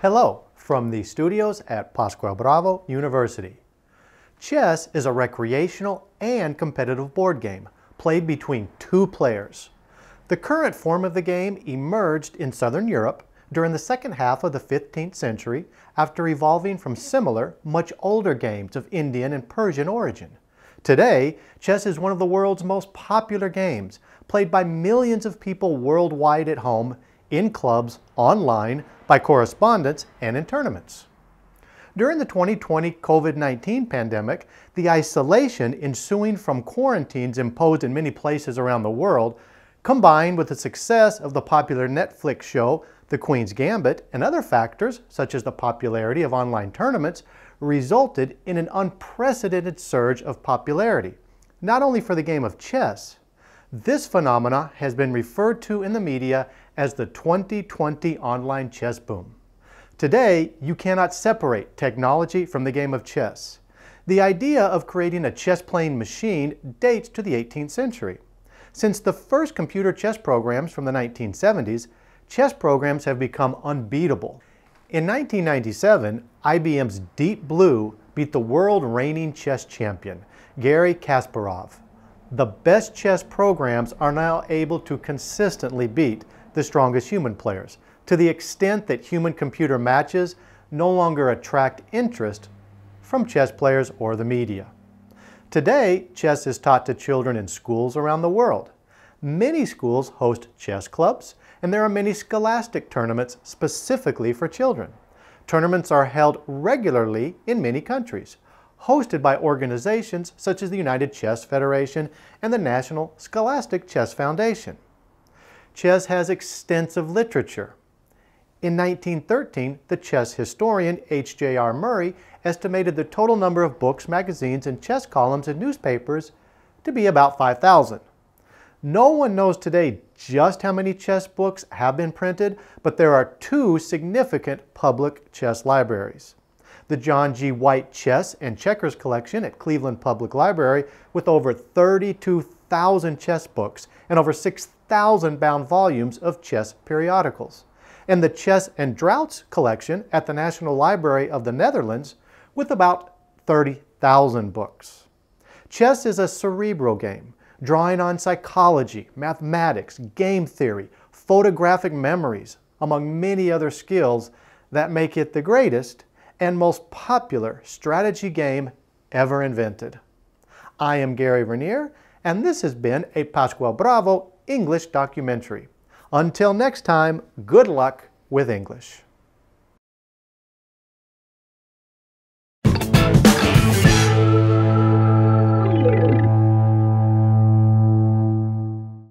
Hello from the studios at Pascual Bravo University. Chess is a recreational and competitive board game played between two players. The current form of the game emerged in Southern Europe during the second half of the 15th century after evolving from similar, much older games of Indian and Persian origin. Today, chess is one of the world's most popular games, played by millions of people worldwide at home in clubs, online, by correspondence, and in tournaments. During the 2020 COVID-19 pandemic, the isolation ensuing from quarantines imposed in many places around the world, combined with the success of the popular Netflix show The Queen's Gambit and other factors, such as the popularity of online tournaments, resulted in an unprecedented surge of popularity, not only for the game of chess, this phenomena has been referred to in the media as the 2020 online chess boom. Today, you cannot separate technology from the game of chess. The idea of creating a chess-playing machine dates to the 18th century. Since the first computer chess programs from the 1970s, chess programs have become unbeatable. In 1997, IBM's Deep Blue beat the world reigning chess champion, Gary Kasparov the best chess programs are now able to consistently beat the strongest human players, to the extent that human computer matches no longer attract interest from chess players or the media. Today, chess is taught to children in schools around the world. Many schools host chess clubs, and there are many scholastic tournaments specifically for children. Tournaments are held regularly in many countries hosted by organizations such as the United Chess Federation and the National Scholastic Chess Foundation. Chess has extensive literature. In 1913, the chess historian H.J.R. Murray estimated the total number of books, magazines, and chess columns in newspapers to be about 5,000. No one knows today just how many chess books have been printed, but there are two significant public chess libraries the John G. White Chess and Checkers Collection at Cleveland Public Library with over 32,000 chess books and over 6,000 bound volumes of chess periodicals. And the Chess and Droughts Collection at the National Library of the Netherlands with about 30,000 books. Chess is a cerebral game, drawing on psychology, mathematics, game theory, photographic memories, among many other skills that make it the greatest and most popular strategy game ever invented. I am Gary Vernier, and this has been a Pascual Bravo English documentary. Until next time, good luck with English.